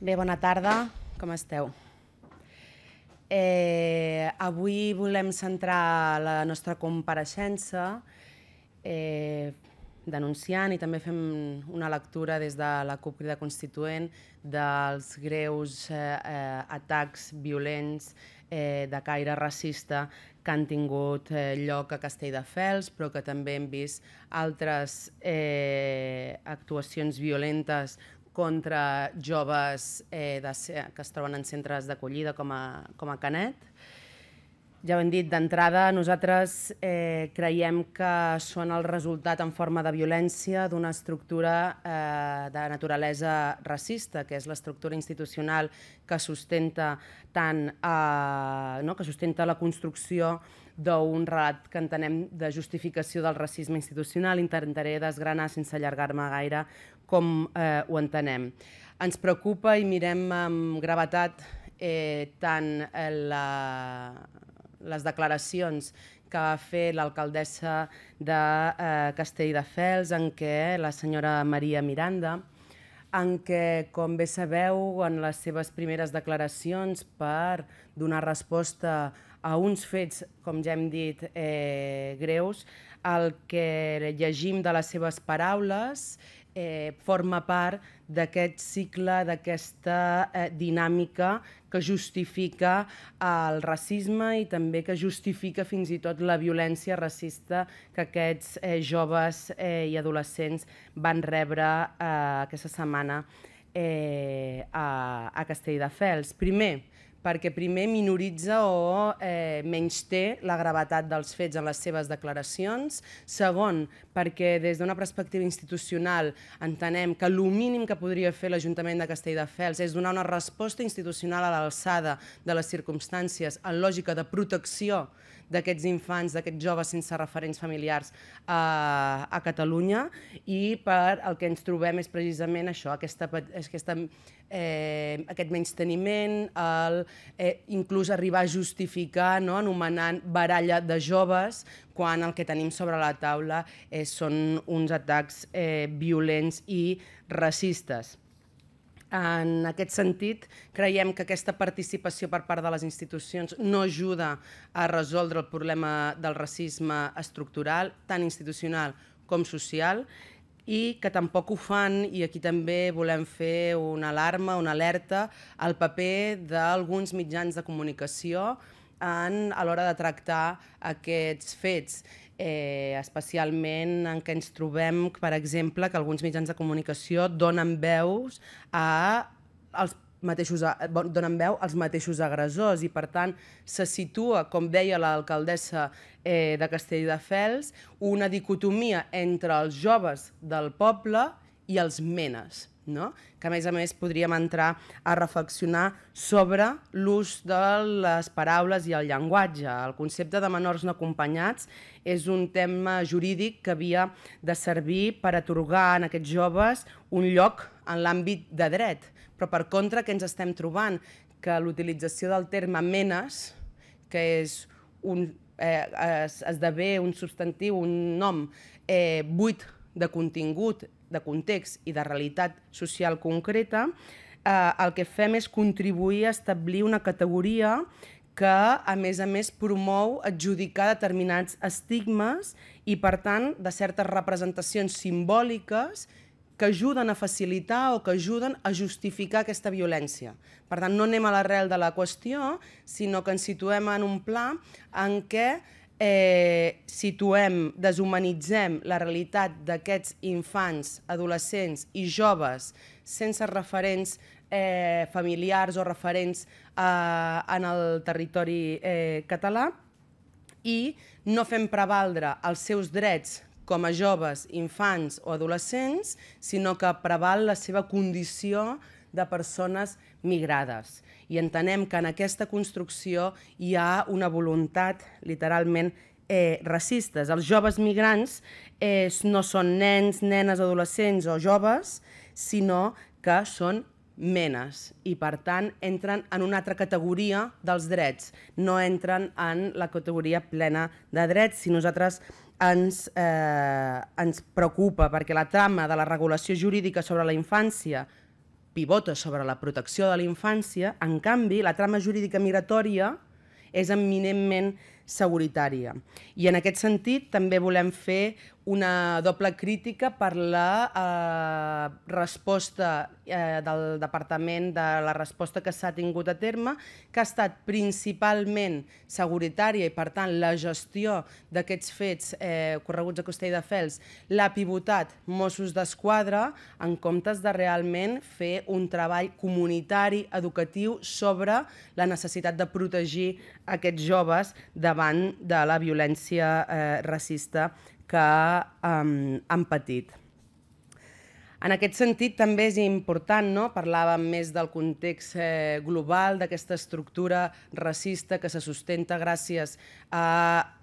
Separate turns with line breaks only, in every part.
Bé, bona tarda, com esteu? Eh, avui volem centrar la nostra compareixença eh, denunciant i també fem una lectura des de la CUP Crida Constituent dels greus eh, eh atacs violents eh, de caire racista que han tingut eh, lloc a Castelldefels, però que també hem vist altres eh, actuacions violentes contra joves eh, de, que es troben en centres d'acollida com, a, com a Canet. Ja ho hem dit, d'entrada nosaltres eh, creiem que són el resultat en forma de violència d'una estructura eh, de naturalesa racista, que és l'estructura institucional que sustenta tant eh, no, que sustenta la construcció d'un relat que entenem de justificació del racisme institucional. Intentaré desgranar sense allargar-me gaire com eh, ho entenem. Ens preocupa i mirem amb gravetat eh, tant eh, la, les declaracions que va fer l'alcaldessa de eh, Castelldefels en què la senyora Maria Miranda, en què, com bé sabeu, en les seves primeres declaracions per donar resposta a a uns fets, com ja hem dit, eh, greus, el que llegim de les seves paraules eh, forma part d'aquest cicle, d'aquesta eh, dinàmica que justifica el racisme i també que justifica fins i tot la violència racista que aquests eh, joves eh, i adolescents van rebre eh, aquesta setmana eh, a, a Castelldefels. Primer, perquè primer minoritza o eh, menys té la gravetat dels fets en les seves declaracions. Segon, perquè des d'una perspectiva institucional entenem que el mínim que podria fer l'Ajuntament de Castelldefels és donar una resposta institucional a l'alçada de les circumstàncies en lògica de protecció d'aquests infants, d'aquests joves sense referents familiars a, eh, a Catalunya i per el que ens trobem és precisament això, aquesta, aquesta eh, aquest menysteniment, el, eh, inclús arribar a justificar no, anomenant baralla de joves quan el que tenim sobre la taula eh, són uns atacs eh, violents i racistes. En aquest sentit, creiem que aquesta participació per part de les institucions no ajuda a resoldre el problema del racisme estructural, tant institucional com social, i que tampoc ho fan, i aquí també volem fer una alarma, una alerta, al paper d'alguns mitjans de comunicació en, a l'hora de tractar aquests fets eh, especialment en què ens trobem, per exemple, que alguns mitjans de comunicació donen veus a els mateixos, eh, donen veu als mateixos agressors i, per tant, se situa, com deia l'alcaldessa eh, de Castelldefels, una dicotomia entre els joves del poble i els menes. No? que a més a més podríem entrar a reflexionar sobre l'ús de les paraules i el llenguatge. El concepte de menors no acompanyats és un tema jurídic que havia de servir per atorgar en aquests joves un lloc en l'àmbit de dret però per contra, què ens estem trobant? Que l'utilització del terme menes, que és un, eh, es, esdevé un substantiu, un nom eh, buit de contingut, de context i de realitat social concreta, eh, el que fem és contribuir a establir una categoria que, a més a més, promou adjudicar determinats estigmes i, per tant, de certes representacions simbòliques que ajuden a facilitar o que ajuden a justificar aquesta violència. Per tant, no anem a l'arrel de la qüestió, sinó que ens situem en un pla en què eh, situem, deshumanitzem la realitat d'aquests infants, adolescents i joves sense referents eh, familiars o referents eh, en el territori eh, català i no fem prevaldre els seus drets com a joves, infants o adolescents, sinó que preval la seva condició de persones migrades. I entenem que en aquesta construcció hi ha una voluntat literalment eh, racistes. Els joves migrants eh, no són nens, nenes, adolescents o joves, sinó que són menes i, per tant, entren en una altra categoria dels drets. No entren en la categoria plena de drets. Si nosaltres ens, eh, ens preocupa perquè la trama de la regulació jurídica sobre la infància pivota sobre la protecció de la infància, en canvi, la trama jurídica migratòria és eminentment seguritària. I en aquest sentit també volem fer una doble crítica per la eh, resposta eh, del departament, de la resposta que s'ha tingut a terme, que ha estat principalment seguritària i, per tant, la gestió d'aquests fets eh, correguts a de Fels l'ha pivotat Mossos d'Esquadra en comptes de realment fer un treball comunitari, educatiu, sobre la necessitat de protegir aquests joves davant davant de la violència eh, racista que eh, han patit. En aquest sentit, també és important, no? parlàvem més del context eh, global, d'aquesta estructura racista que se sustenta gràcies a,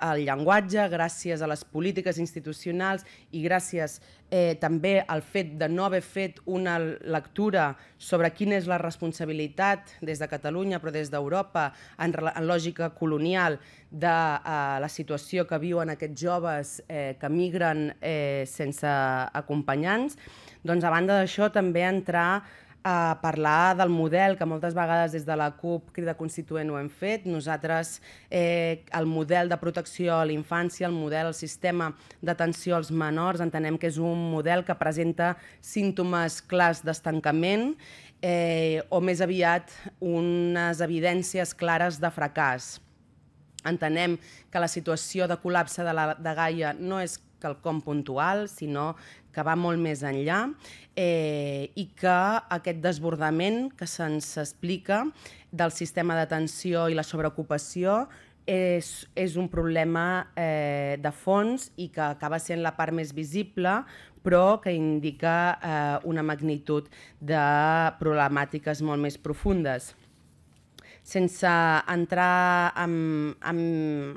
al llenguatge, gràcies a les polítiques institucionals i gràcies eh, també el fet de no haver fet una lectura sobre quina és la responsabilitat des de Catalunya, però des d'Europa, en, en lògica colonial, de eh, la situació que viuen aquests joves eh, que migren eh, sense acompanyants, doncs a banda d'això també entrar a parlar del model, que moltes vegades des de la CUP Crida Constituent ho hem fet. Nosaltres, eh, el model de protecció a la infància, el model, el sistema d'atenció als menors, entenem que és un model que presenta símptomes clars d'estancament eh, o més aviat unes evidències clares de fracàs. Entenem que la situació de col·lapse de la de Gaia no és quelcom puntual, sinó que va molt més enllà eh, i que aquest desbordament que se'ns explica del sistema d'atenció i la sobreocupació és, és un problema eh, de fons i que acaba sent la part més visible, però que indica eh, una magnitud de problemàtiques molt més profundes sense entrar en, en,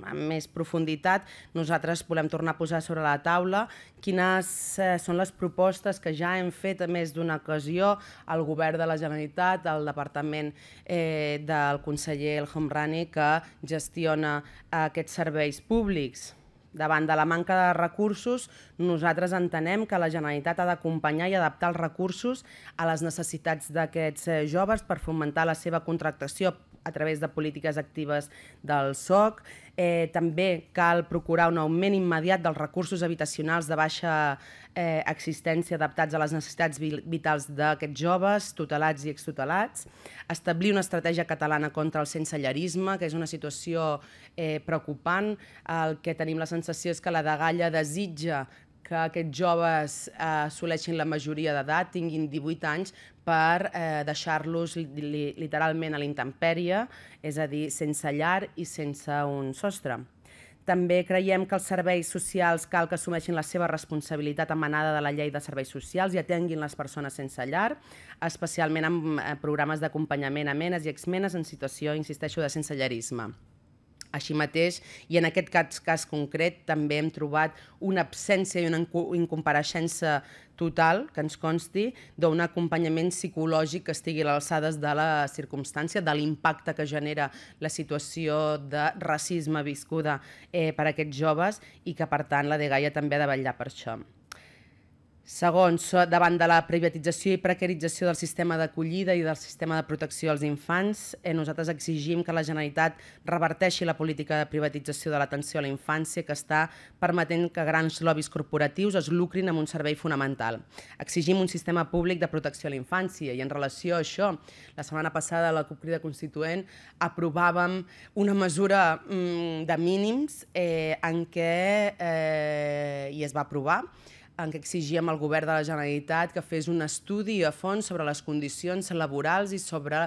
en més profunditat, nosaltres volem tornar a posar sobre la taula quines eh, són les propostes que ja hem fet a més d'una ocasió al Govern de la Generalitat, al Departament eh, del conseller El Homrani, que gestiona eh, aquests serveis públics. Davant de la manca de recursos, nosaltres entenem que la Generalitat ha d'acompanyar i adaptar els recursos a les necessitats d'aquests eh, joves per fomentar la seva contractació a través de polítiques actives del SOC. Eh, també cal procurar un augment immediat dels recursos habitacionals de baixa eh, existència adaptats a les necessitats vitals d'aquests joves, tutelats i extutelats. Establir una estratègia catalana contra el sensellarisme, que és una situació eh, preocupant. El que tenim la sensació és que la degalla desitja que aquests joves eh, assoleixin la majoria d'edat, tinguin 18 anys, per eh, deixar-los li, li, literalment a l'intempèrie, és a dir, sense llar i sense un sostre. També creiem que els serveis socials cal que assumeixin la seva responsabilitat emanada de la llei de serveis socials i atenguin les persones sense llar, especialment amb eh, programes d'acompanyament a menes i exmenes en situació, insisteixo, de sense llarisme. Així mateix, i en aquest cas, cas concret, també hem trobat una absència i una incompareixença total, que ens consti, d'un acompanyament psicològic que estigui a l'alçada de la circumstància, de l'impacte que genera la situació de racisme viscuda eh, per aquests joves i que, per tant, la de Gaia també ha de vetllar per això. Segons, davant de la privatització i precarització del sistema d'acollida i del sistema de protecció als infants, eh, nosaltres exigim que la Generalitat reverteixi la política de privatització de l'atenció a la infància que està permetent que grans lobbies corporatius es lucrin amb un servei fonamental. Exigim un sistema públic de protecció a la infància i en relació a això, la setmana passada a la CUP Crida Constituent aprovàvem una mesura mm, de mínims eh, en què, eh, i es va aprovar, en què exigíem al govern de la Generalitat que fes un estudi a fons sobre les condicions laborals i sobre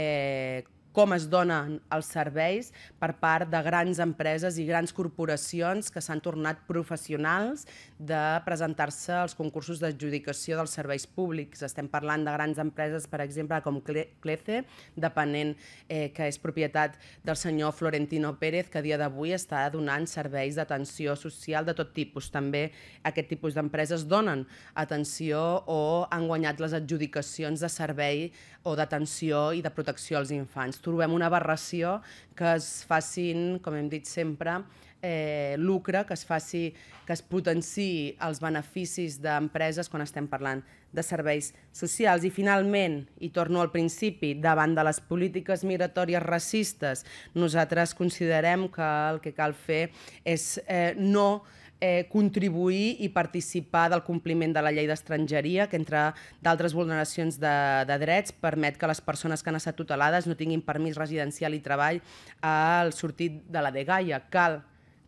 eh, com es donen els serveis per part de grans empreses i grans corporacions que s'han tornat professionals de presentar-se als concursos d'adjudicació dels serveis públics. Estem parlant de grans empreses, per exemple, com Clece, depenent eh, que és propietat del senyor Florentino Pérez, que a dia d'avui està donant serveis d'atenció social de tot tipus. També aquest tipus d'empreses donen atenció o han guanyat les adjudicacions de servei o d'atenció i de protecció als infants trobem una aberració que es facin, com hem dit sempre, eh, lucre, que es faci, que es potenciï els beneficis d'empreses quan estem parlant de serveis socials. I finalment, i torno al principi, davant de les polítiques migratòries racistes, nosaltres considerem que el que cal fer és eh, no eh, contribuir i participar del compliment de la llei d'estrangeria, que entre d'altres vulneracions de, de drets permet que les persones que han estat tutelades no tinguin permís residencial i treball al sortit de la DGAIA. Cal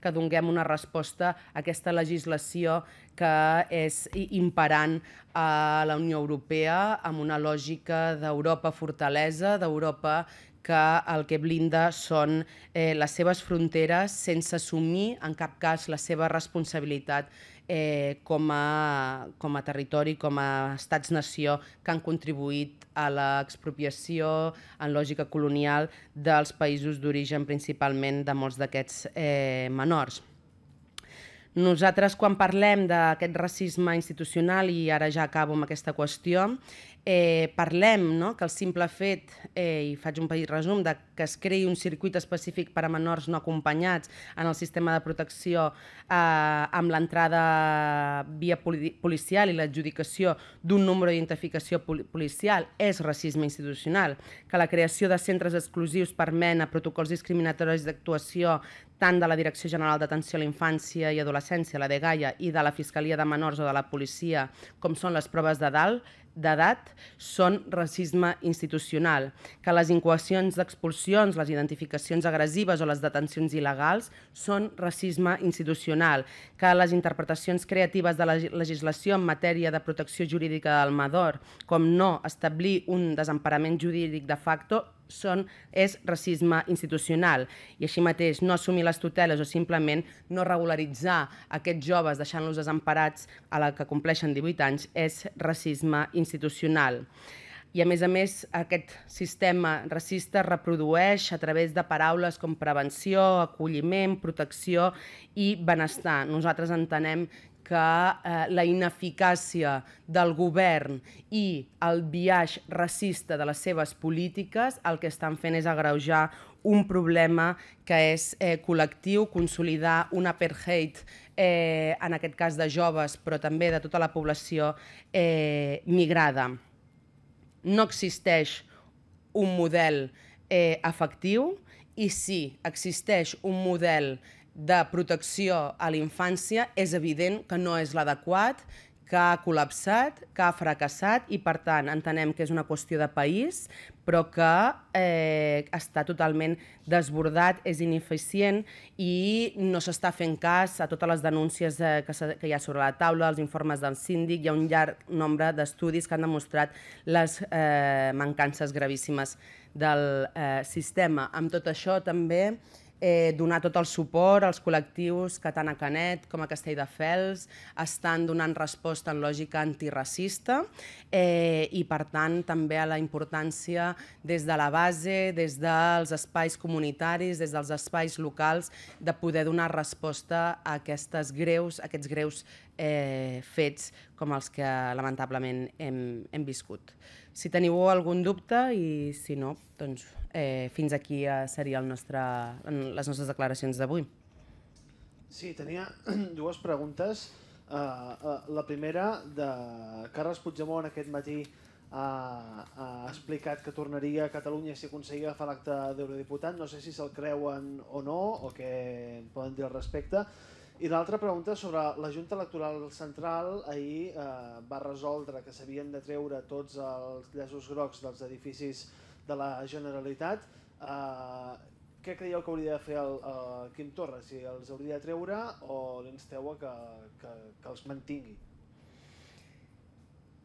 que donguem una resposta a aquesta legislació que és imperant a la Unió Europea amb una lògica d'Europa fortalesa, d'Europa que el que blinda són eh, les seves fronteres sense assumir en cap cas la seva responsabilitat eh, com, a, com a territori, com a estats-nació que han contribuït a l'expropiació en lògica colonial dels països d'origen principalment de molts d'aquests eh, menors. Nosaltres, quan parlem d'aquest racisme institucional, i ara ja acabo amb aquesta qüestió, eh, parlem no? que el simple fet, eh, i faig un petit resum, de que es creï un circuit específic per a menors no acompanyats en el sistema de protecció eh, amb l'entrada via policial i l'adjudicació d'un número d'identificació policial és racisme institucional, que la creació de centres exclusius per mena, protocols discriminatoris d'actuació tant de la Direcció General d'Atenció a la Infància i Adolescència, la de Gaia, i de la Fiscalia de Menors o de la Policia, com són les proves de dalt, d'edat són racisme institucional, que les incoacions d'expulsions, les identificacions agressives o les detencions il·legals són racisme institucional, que les interpretacions creatives de la legislació en matèria de protecció jurídica del Mador, com no establir un desemparament jurídic de facto, són, és racisme institucional. I així mateix, no assumir les tuteles o simplement no regularitzar aquests joves deixant-los desemparats a la que compleixen 18 anys és racisme institucional. I a més a més, aquest sistema racista reprodueix a través de paraules com prevenció, acolliment, protecció i benestar. Nosaltres entenem que eh, la ineficàcia del govern i el biaix racista de les seves polítiques el que estan fent és agreujar un problema que és eh, col·lectiu, consolidar un apartheid, eh, en aquest cas de joves, però també de tota la població eh, migrada. No existeix un model eh, efectiu i sí, existeix un model efectiu de protecció a la infància és evident que no és l'adequat, que ha col·lapsat, que ha fracassat i, per tant, entenem que és una qüestió de país, però que eh, està totalment desbordat, és ineficient i no s'està fent cas a totes les denúncies eh, que, que hi ha sobre la taula, els informes del síndic, hi ha un llarg nombre d'estudis que han demostrat les eh, mancances gravíssimes del eh, sistema. Amb tot això, també, eh, eh, donar tot el suport als col·lectius que tant a Canet com a Castelldefels estan donant resposta en lògica antiracista eh, i, per tant, també a la importància des de la base, des dels espais comunitaris, des dels espais locals, de poder donar resposta a aquestes greus, aquests greus eh, fets com els que lamentablement hem, hem viscut. Si teniu algun dubte i si no, doncs eh, fins aquí eh, seria el nostre, les nostres declaracions d'avui. Sí, tenia dues preguntes. Uh, uh, la primera, de Carles Puigdemont aquest matí ha, eh, ha explicat que tornaria a Catalunya si aconseguia agafar l'acte d'eurodiputat. No sé si se'l creuen o no, o què poden dir al respecte. I l'altra pregunta sobre la Junta Electoral Central. Ahir eh, va resoldre que s'havien de treure tots els llaços grocs dels edificis de la Generalitat. Eh, què creieu que hauria de fer el, el Quim Torra? Si els hauria de treure o l'insteu a que, que, que els mantingui?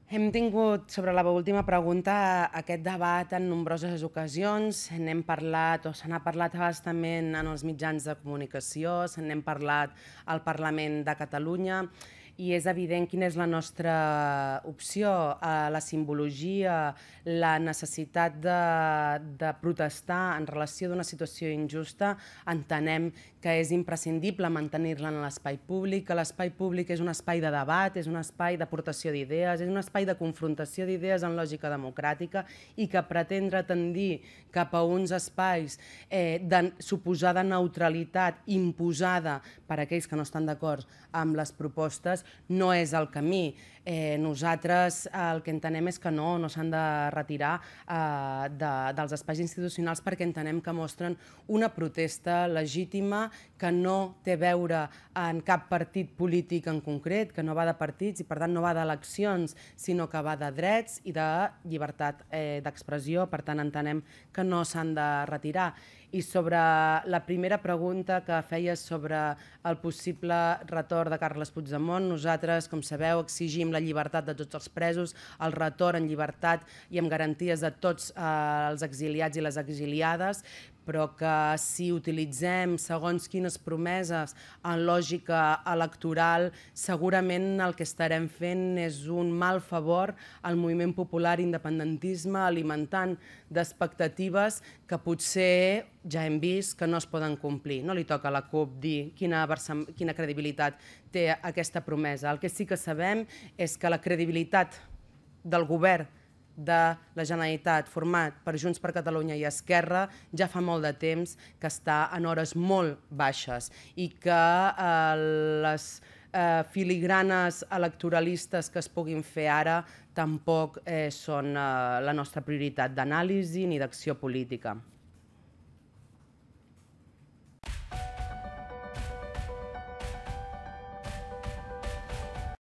Hem tingut sobre la última pregunta aquest debat en nombroses ocasions. N'hem parlat o se n'ha parlat bastament en els mitjans de comunicació, se n'hem parlat al Parlament de Catalunya i és evident quina és la nostra opció. Eh, la simbologia, la necessitat de, de protestar en relació d'una situació injusta, entenem que és imprescindible mantenir-la en l'espai públic, que l'espai públic és un espai de debat, és un espai d'aportació d'idees, és un espai de confrontació d'idees en lògica democràtica i que pretendre tendir cap a uns espais eh, de suposada neutralitat imposada per aquells que no estan d'acord amb les propostes no és el camí. Eh, nosaltres eh, el que entenem és que no, no s'han de retirar eh, de, dels espais institucionals perquè entenem que mostren una protesta legítima que no té veure en cap partit polític en concret, que no va de partits i per tant no va d'eleccions, sinó que va de drets i de llibertat eh, d'expressió, per tant entenem que no s'han de retirar. I sobre la primera pregunta que feies sobre el possible retorn de Carles Puigdemont, nosaltres, com sabeu, exigim la llibertat de tots els presos, el retorn en llibertat i amb garanties de tots eh, els exiliats i les exiliades, però que si utilitzem segons quines promeses en lògica electoral, segurament el que estarem fent és un mal favor al moviment popular independentisme alimentant d'expectatives que potser ja hem vist que no es poden complir. No li toca a la CUP dir quina, quina credibilitat té aquesta promesa. El que sí que sabem és que la credibilitat del govern de la Generalitat format per Junts per Catalunya i Esquerra ja fa molt de temps que està en hores molt baixes i que eh, les eh, filigranes electoralistes que es puguin fer ara tampoc eh, són eh, la nostra prioritat d'anàlisi ni d'acció política.